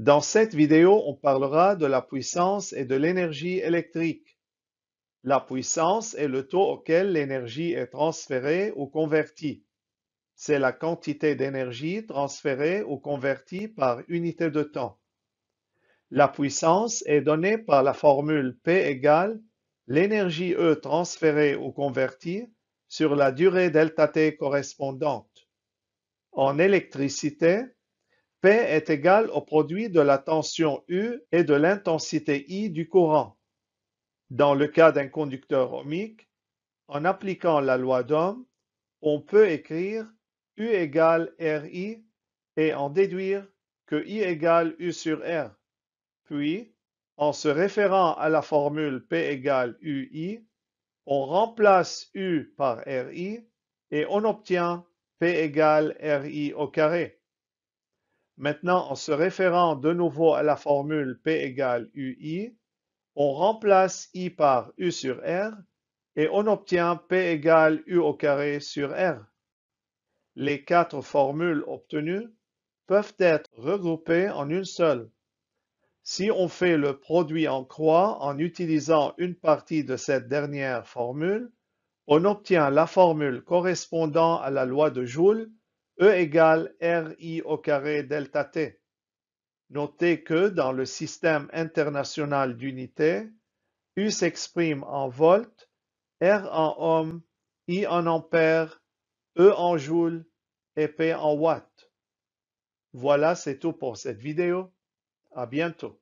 Dans cette vidéo, on parlera de la puissance et de l'énergie électrique. La puissance est le taux auquel l'énergie est transférée ou convertie. C'est la quantité d'énergie transférée ou convertie par unité de temps. La puissance est donnée par la formule P égale l'énergie E transférée ou convertie sur la durée delta T correspondante. En électricité, P est égal au produit de la tension U et de l'intensité I du courant. Dans le cas d'un conducteur ohmique, en appliquant la loi d'Ohm, on peut écrire U égale RI et en déduire que I égale U sur R. Puis, en se référant à la formule P égale UI, on remplace U par RI et on obtient P égale RI au carré. Maintenant, en se référant de nouveau à la formule P égale UI, on remplace I par U sur R et on obtient P égale U au carré sur R. Les quatre formules obtenues peuvent être regroupées en une seule. Si on fait le produit en croix en utilisant une partie de cette dernière formule, on obtient la formule correspondant à la loi de Joule E égale RI au carré delta T. Notez que dans le système international d'unités, U s'exprime en volts, R en ohms, I en ampères, E en joules et P en watts. Voilà, c'est tout pour cette vidéo. À bientôt.